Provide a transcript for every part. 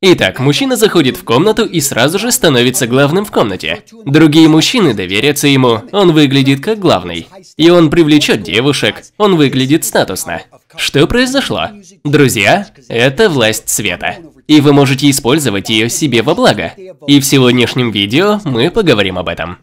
Итак, мужчина заходит в комнату и сразу же становится главным в комнате. Другие мужчины доверятся ему, он выглядит как главный. И он привлечет девушек, он выглядит статусно. Что произошло? Друзья, это власть света. И вы можете использовать ее себе во благо. И в сегодняшнем видео мы поговорим об этом.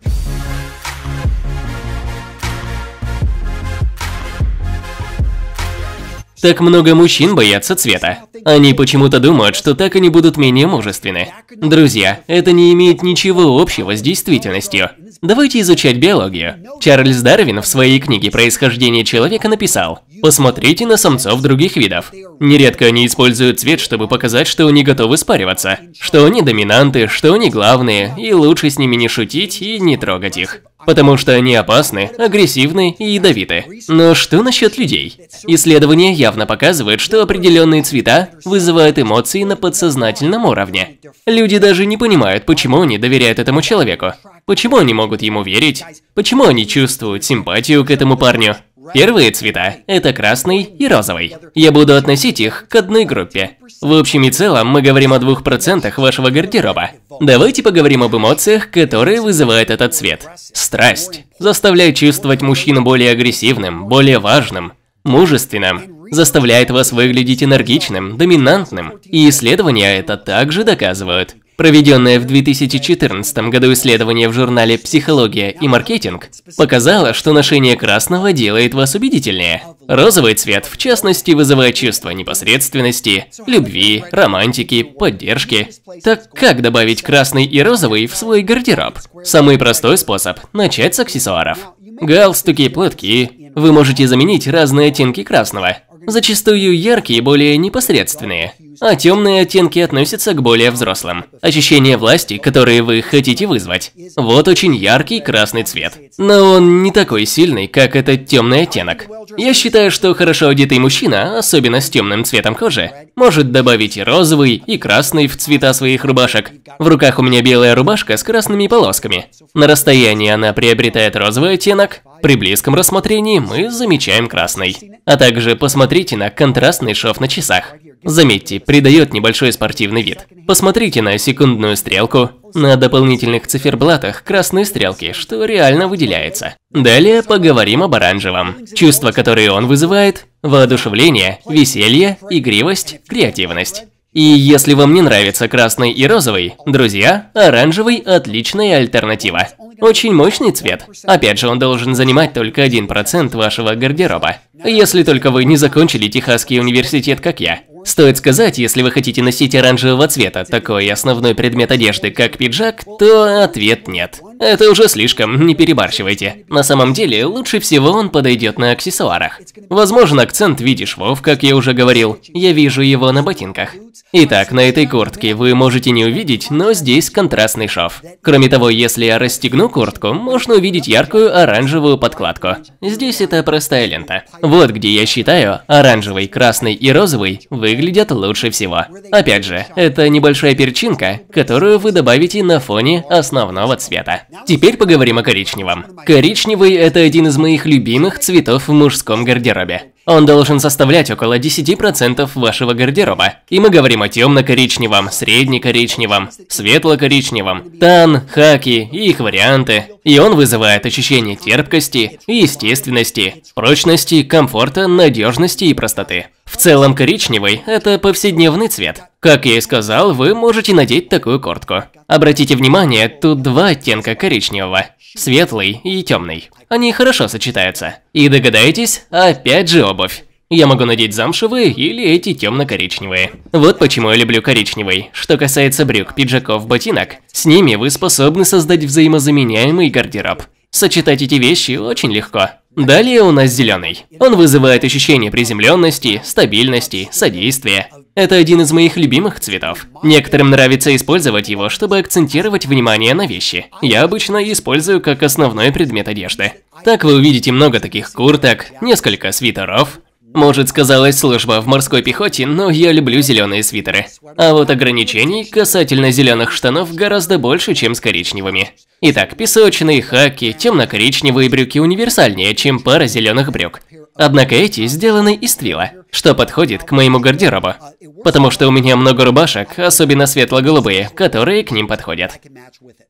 Так много мужчин боятся цвета. Они почему-то думают, что так они будут менее мужественны. Друзья, это не имеет ничего общего с действительностью. Давайте изучать биологию. Чарльз Дарвин в своей книге «Происхождение человека» написал, Посмотрите на самцов других видов. Нередко они используют цвет, чтобы показать, что они готовы спариваться, что они доминанты, что они главные, и лучше с ними не шутить и не трогать их. Потому что они опасны, агрессивны и ядовиты. Но что насчет людей? Исследования явно показывают, что определенные цвета вызывают эмоции на подсознательном уровне. Люди даже не понимают, почему они доверяют этому человеку. Почему они могут ему верить? Почему они чувствуют симпатию к этому парню? Первые цвета – это красный и розовый. Я буду относить их к одной группе. В общем и целом, мы говорим о двух процентах вашего гардероба. Давайте поговорим об эмоциях, которые вызывает этот цвет. Страсть заставляет чувствовать мужчину более агрессивным, более важным, мужественным, заставляет вас выглядеть энергичным, доминантным. И исследования это также доказывают. Проведенное в 2014 году исследование в журнале «Психология и маркетинг» показало, что ношение красного делает вас убедительнее. Розовый цвет, в частности, вызывает чувство непосредственности, любви, романтики, поддержки. Так как добавить красный и розовый в свой гардероб? Самый простой способ – начать с аксессуаров. Галстуки, платки. Вы можете заменить разные оттенки красного. Зачастую яркие, более непосредственные а темные оттенки относятся к более взрослым. Ощущение власти, которые вы хотите вызвать. Вот очень яркий красный цвет. Но он не такой сильный, как этот темный оттенок. Я считаю, что хорошо одетый мужчина, особенно с темным цветом кожи, может добавить и розовый, и красный в цвета своих рубашек. В руках у меня белая рубашка с красными полосками. На расстоянии она приобретает розовый оттенок, при близком рассмотрении мы замечаем красный. А также посмотрите на контрастный шов на часах. Заметьте, придает небольшой спортивный вид. Посмотрите на секундную стрелку, на дополнительных циферблатах красные стрелки, что реально выделяется. Далее поговорим об оранжевом. Чувства, которые он вызывает – воодушевление, веселье, игривость, креативность. И если вам не нравится красный и розовый, друзья, оранжевый – отличная альтернатива. Очень мощный цвет. Опять же, он должен занимать только 1% вашего гардероба. Если только вы не закончили Техасский университет, как я. Стоит сказать, если вы хотите носить оранжевого цвета, такой основной предмет одежды, как пиджак, то ответ нет. Это уже слишком, не перебарщивайте. На самом деле, лучше всего он подойдет на аксессуарах. Возможно, акцент в виде швов, как я уже говорил. Я вижу его на ботинках. Итак, на этой куртке вы можете не увидеть, но здесь контрастный шов. Кроме того, если я расстегну куртку, можно увидеть яркую оранжевую подкладку. Здесь это простая лента. Вот где я считаю, оранжевый, красный и розовый вы выглядят лучше всего. Опять же, это небольшая перчинка, которую вы добавите на фоне основного цвета. Теперь поговорим о коричневом. Коричневый – это один из моих любимых цветов в мужском гардеробе. Он должен составлять около 10% вашего гардероба. И мы говорим о темно-коричневом, средне-коричневом, светло-коричневом, тан, хаки и их варианты. И он вызывает ощущение терпкости, естественности, прочности, комфорта, надежности и простоты. В целом коричневый – это повседневный цвет. Как я и сказал, вы можете надеть такую куртку. Обратите внимание, тут два оттенка коричневого. Светлый и темный. Они хорошо сочетаются. И догадаетесь, опять же обувь. Я могу надеть замшевые или эти темно-коричневые. Вот почему я люблю коричневый. Что касается брюк, пиджаков, ботинок, с ними вы способны создать взаимозаменяемый гардероб. Сочетать эти вещи очень легко. Далее у нас зеленый. Он вызывает ощущение приземленности, стабильности, содействия. Это один из моих любимых цветов. Некоторым нравится использовать его, чтобы акцентировать внимание на вещи. Я обычно использую как основной предмет одежды. Так вы увидите много таких курток, несколько свитеров, может, сказалась служба в морской пехоте, но я люблю зеленые свитеры. А вот ограничений касательно зеленых штанов гораздо больше, чем с коричневыми. Итак, песочные хаки, темно-коричневые брюки универсальнее, чем пара зеленых брюк. Однако эти сделаны из твила, что подходит к моему гардеробу. Потому что у меня много рубашек, особенно светло-голубые, которые к ним подходят.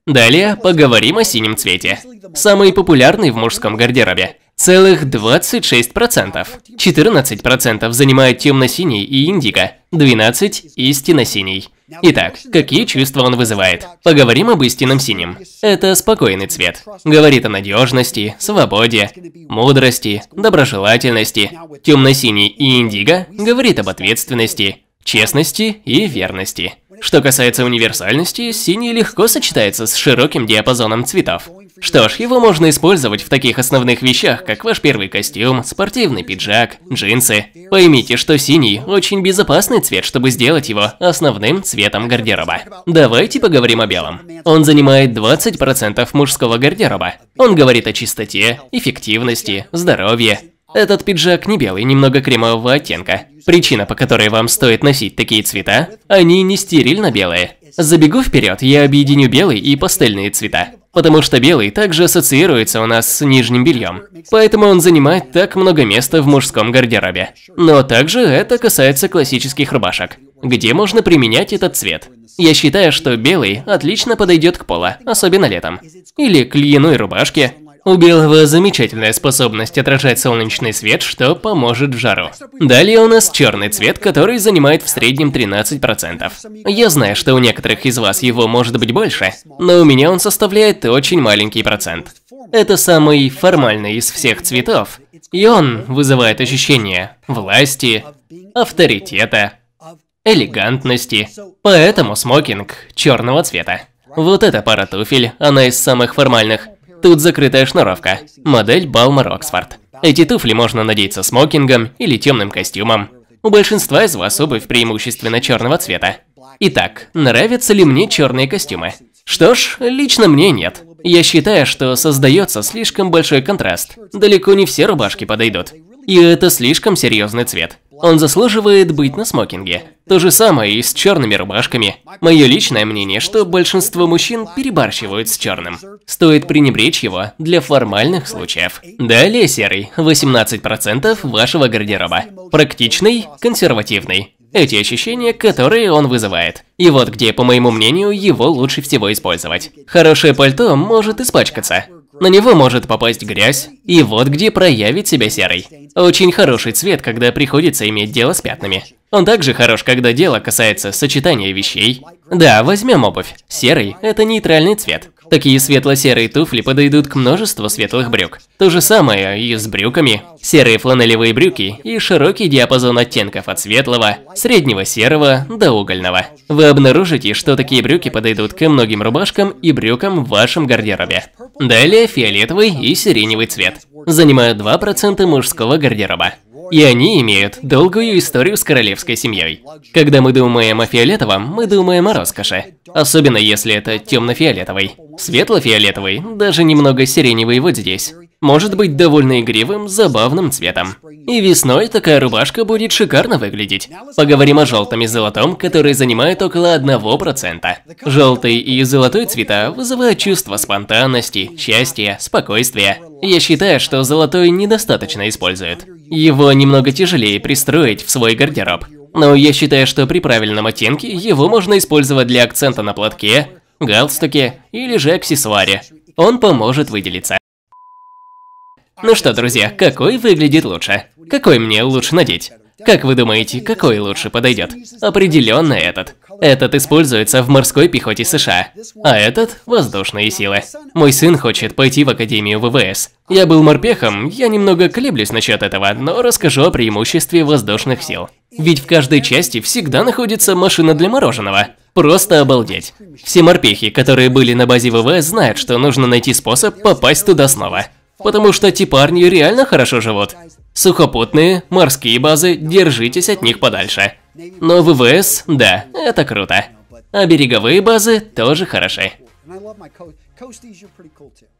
Далее поговорим о синем цвете. Самый популярный в мужском гардеробе целых 26%. 14% занимают темно-синий и индиго, 12% истинно-синий. Итак, какие чувства он вызывает? Поговорим об истинном синем. Это спокойный цвет. Говорит о надежности, свободе, мудрости, доброжелательности. Темно-синий и индиго говорит об ответственности, честности и верности. Что касается универсальности, синий легко сочетается с широким диапазоном цветов. Что ж, его можно использовать в таких основных вещах, как ваш первый костюм, спортивный пиджак, джинсы. Поймите, что синий – очень безопасный цвет, чтобы сделать его основным цветом гардероба. Давайте поговорим о белом. Он занимает 20% мужского гардероба. Он говорит о чистоте, эффективности, здоровье, этот пиджак не белый, немного кремового оттенка. Причина, по которой вам стоит носить такие цвета, они не стерильно белые. Забегу вперед, я объединю белый и пастельные цвета. Потому что белый также ассоциируется у нас с нижним бельем. Поэтому он занимает так много места в мужском гардеробе. Но также это касается классических рубашек. Где можно применять этот цвет? Я считаю, что белый отлично подойдет к пола, особенно летом. Или к льняной рубашке, у белого замечательная способность отражать солнечный свет, что поможет в жару. Далее у нас черный цвет, который занимает в среднем 13%. Я знаю, что у некоторых из вас его может быть больше, но у меня он составляет очень маленький процент. Это самый формальный из всех цветов, и он вызывает ощущение власти, авторитета, элегантности. Поэтому смокинг черного цвета. Вот эта пара туфель, она из самых формальных. Тут закрытая шнуровка. Модель Balmer Oxford. Эти туфли можно надеть со смокингом или темным костюмом. У большинства из вас обувь преимущественно черного цвета. Итак, нравятся ли мне черные костюмы? Что ж, лично мне нет. Я считаю, что создается слишком большой контраст. Далеко не все рубашки подойдут. И это слишком серьезный цвет. Он заслуживает быть на смокинге. То же самое и с черными рубашками. Мое личное мнение, что большинство мужчин перебарщивают с черным. Стоит пренебречь его для формальных случаев. Далее серый, 18% вашего гардероба. Практичный, консервативный. Эти ощущения, которые он вызывает. И вот где, по моему мнению, его лучше всего использовать. Хорошее пальто может испачкаться, на него может попасть грязь, и вот где проявит себя серый. Очень хороший цвет, когда приходится иметь дело с пятнами. Он также хорош, когда дело касается сочетания вещей. Да, возьмем обувь. Серый – это нейтральный цвет. Такие светло-серые туфли подойдут к множеству светлых брюк. То же самое и с брюками. Серые фланелевые брюки и широкий диапазон оттенков от светлого, среднего серого до угольного. Вы обнаружите, что такие брюки подойдут ко многим рубашкам и брюкам в вашем гардеробе. Далее фиолетовый и сиреневый цвет. Занимают 2% мужского гардероба. И они имеют долгую историю с королевской семьей. Когда мы думаем о фиолетовом, мы думаем о роскоши. Особенно если это темно-фиолетовый. Светло-фиолетовый, даже немного сиреневый вот здесь может быть довольно игривым, забавным цветом. И весной такая рубашка будет шикарно выглядеть. Поговорим о желтом и золотом, которые занимают около 1%. Желтый и золотой цвета вызывают чувство спонтанности, счастья, спокойствия. Я считаю, что золотой недостаточно используют. Его немного тяжелее пристроить в свой гардероб. Но я считаю, что при правильном оттенке его можно использовать для акцента на платке, галстуке или же аксессуаре. Он поможет выделиться. Ну что, друзья, какой выглядит лучше? Какой мне лучше надеть? Как вы думаете, какой лучше подойдет? Определенно этот. Этот используется в морской пехоте США, а этот – воздушные силы. Мой сын хочет пойти в Академию ВВС. Я был морпехом, я немного колеблюсь насчет этого, но расскажу о преимуществе воздушных сил. Ведь в каждой части всегда находится машина для мороженого. Просто обалдеть. Все морпехи, которые были на базе ВВС, знают, что нужно найти способ попасть туда снова потому что эти парни реально хорошо живут. Сухопутные, морские базы, держитесь от них подальше. Но ВВС, да, это круто. А береговые базы тоже хороши. And I love my coast. Coasties, you're pretty cool too.